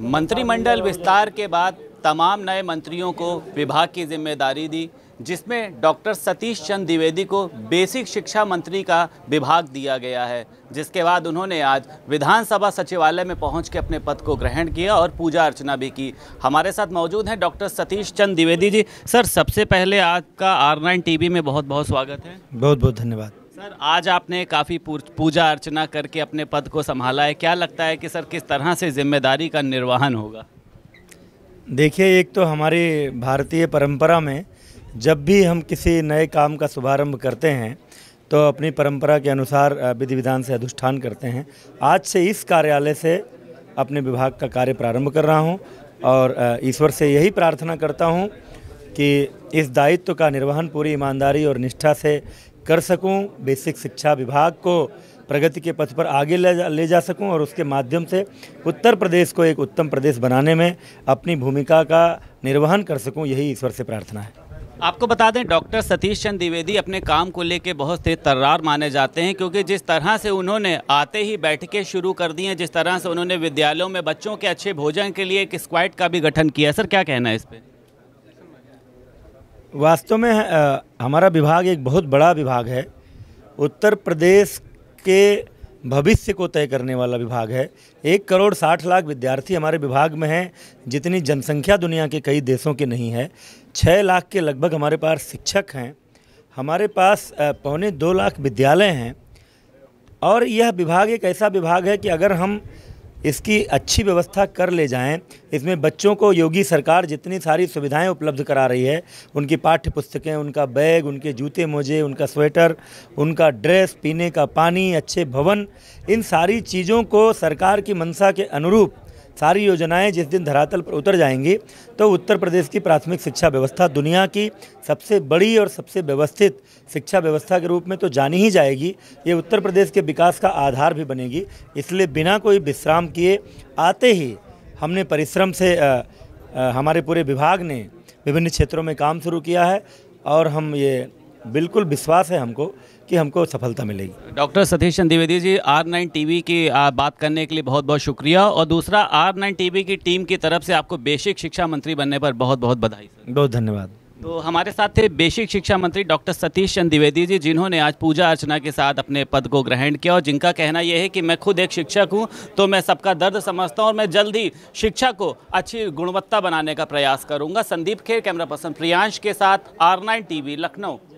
मंत्रिमंडल विस्तार के बाद तमाम नए मंत्रियों को विभाग की जिम्मेदारी दी जिसमें डॉक्टर सतीश चंद द्विवेदी को बेसिक शिक्षा मंत्री का विभाग दिया गया है जिसके बाद उन्होंने आज विधानसभा सचिवालय में पहुंच के अपने पद को ग्रहण किया और पूजा अर्चना भी की हमारे साथ मौजूद हैं डॉक्टर सतीश चंद द्विवेदी जी सर सबसे पहले आपका आर नाइन टी में बहुत बहुत स्वागत है बहुत बहुत धन्यवाद सर आज आपने काफ़ी पूजा अर्चना करके अपने पद को संभाला है क्या लगता है कि सर किस तरह से जिम्मेदारी का निर्वहन होगा देखिए एक तो हमारी भारतीय परंपरा में जब भी हम किसी नए काम का शुभारंभ करते हैं तो अपनी परंपरा के अनुसार विधि विधान से अधिष्ठान करते हैं आज से इस कार्यालय से अपने विभाग का कार्य प्रारंभ कर रहा हूं और ईश्वर से यही प्रार्थना करता हूं कि इस दायित्व का निर्वहन पूरी ईमानदारी और निष्ठा से कर सकूं बेसिक शिक्षा विभाग को प्रगति के पथ पर आगे ले जा ले जा सकूं और उसके माध्यम से उत्तर प्रदेश को एक उत्तम प्रदेश बनाने में अपनी भूमिका का निर्वहन कर सकूं यही ईश्वर से प्रार्थना है आपको बता दें डॉक्टर सतीश चंद द्विवेदी अपने काम को लेकर बहुत से तर्रार माने जाते हैं क्योंकि जिस तरह से उन्होंने आते ही बैठकें शुरू कर दी हैं जिस तरह से उन्होंने विद्यालयों में बच्चों के अच्छे भोजन के लिए एक स्क्वाड का भी गठन किया सर क्या कहना है इस पर वास्तव में हमारा विभाग एक बहुत बड़ा विभाग है उत्तर प्रदेश के भविष्य को तय करने वाला विभाग है एक करोड़ साठ लाख विद्यार्थी हमारे विभाग में हैं जितनी जनसंख्या दुनिया के कई देशों के नहीं है छः लाख के लगभग हमारे पास शिक्षक हैं हमारे पास पौने दो लाख विद्यालय हैं और यह विभाग एक ऐसा विभाग है कि अगर हम इसकी अच्छी व्यवस्था कर ले जाएं इसमें बच्चों को योगी सरकार जितनी सारी सुविधाएं उपलब्ध करा रही है उनकी पाठ्य पुस्तकें उनका बैग उनके जूते मोजे उनका स्वेटर उनका ड्रेस पीने का पानी अच्छे भवन इन सारी चीज़ों को सरकार की मंशा के अनुरूप सारी योजनाएं जिस दिन धरातल पर उतर जाएंगी तो उत्तर प्रदेश की प्राथमिक शिक्षा व्यवस्था दुनिया की सबसे बड़ी और सबसे व्यवस्थित शिक्षा व्यवस्था के रूप में तो जानी ही जाएगी ये उत्तर प्रदेश के विकास का आधार भी बनेगी इसलिए बिना कोई विश्राम किए आते ही हमने परिश्रम से आ, आ, हमारे पूरे विभाग ने विभिन्न क्षेत्रों में काम शुरू किया है और हम ये बिल्कुल विश्वास है हमको कि हमको सफलता मिलेगी doctor Satish Chand Dwivedi ji R nine T की बात करने के लिए बहुत बहुत शुक्रिया और दूसरा आर नाइन टी की टीम की तरफ से आपको बेसिक शिक्षा मंत्री बनने पर बहुत बहुत बधाई बहुत धन्यवाद तो हमारे साथ थे बेसिक शिक्षा मंत्री डॉक्टर सतीश चंद द्विवेदी जी जिन्होंने आज पूजा अर्चना के साथ अपने पद को ग्रहण किया और जिनका कहना यह है कि मैं खुद एक शिक्षक हूं तो मैं सबका दर्द समझता हूं और मैं जल्द ही शिक्षा को अच्छी गुणवत्ता बनाने का प्रयास करूंगा संदीप खेर कैमरा पर्सन प्रियांश के साथ आर नाइन लखनऊ